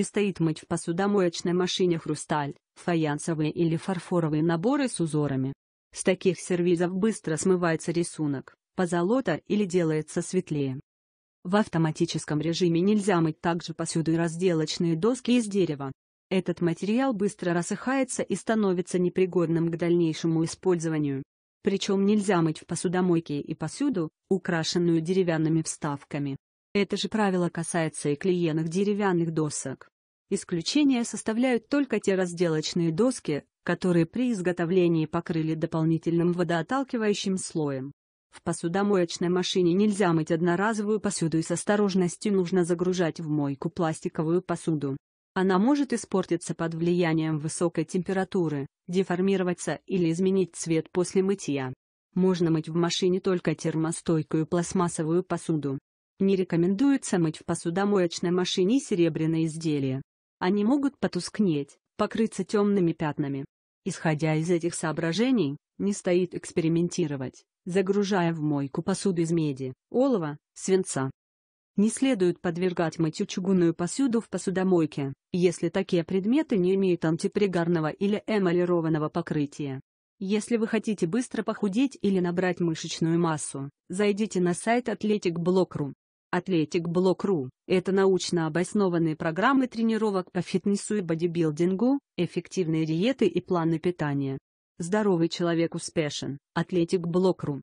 не стоит мыть в посудомоечной машине хрусталь, фаянсовые или фарфоровые наборы с узорами. С таких сервизов быстро смывается рисунок, позолота или делается светлее. В автоматическом режиме нельзя мыть также посуду и разделочные доски из дерева. Этот материал быстро рассыхается и становится непригодным к дальнейшему использованию. Причем нельзя мыть в посудомойке и посуду, украшенную деревянными вставками. Это же правило касается и клеенных деревянных досок. Исключение составляют только те разделочные доски, которые при изготовлении покрыли дополнительным водоотталкивающим слоем. В посудомоечной машине нельзя мыть одноразовую посуду и с осторожностью нужно загружать в мойку пластиковую посуду. Она может испортиться под влиянием высокой температуры, деформироваться или изменить цвет после мытья. Можно мыть в машине только термостойкую пластмассовую посуду. Не рекомендуется мыть в посудомоечной машине серебряные изделия они могут потускнеть, покрыться темными пятнами. Исходя из этих соображений, не стоит экспериментировать, загружая в мойку посуду из меди, олова, свинца. Не следует подвергать мытью чугунную посуду в посудомойке, если такие предметы не имеют антипригарного или эмалированного покрытия. Если вы хотите быстро похудеть или набрать мышечную массу, зайдите на сайт athleticblock.ru. Атлетик Блокру — это научно обоснованные программы тренировок по фитнесу и бодибилдингу, эффективные диеты и планы питания. Здоровый человек успешен. Атлетик Блокру.